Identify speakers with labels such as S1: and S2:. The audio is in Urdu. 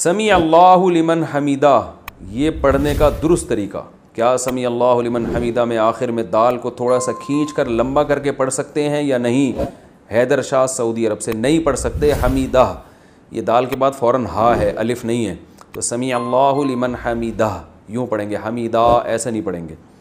S1: سمیع اللہ لمن حمیدہ یہ پڑھنے کا درست طریقہ کیا سمیع اللہ لمن حمیدہ میں آخر میں دال کو تھوڑا سا کھینچ کر لمبا کر کے پڑھ سکتے ہیں یا نہیں حیدر شاہ سعودی عرب سے نہیں پڑھ سکتے حمیدہ یہ دال کے بعد فوراً ہا ہے الف نہیں ہے تو سمیع اللہ لمن حمیدہ یوں پڑھیں گے حمیدہ ایسے نہیں پڑھیں گے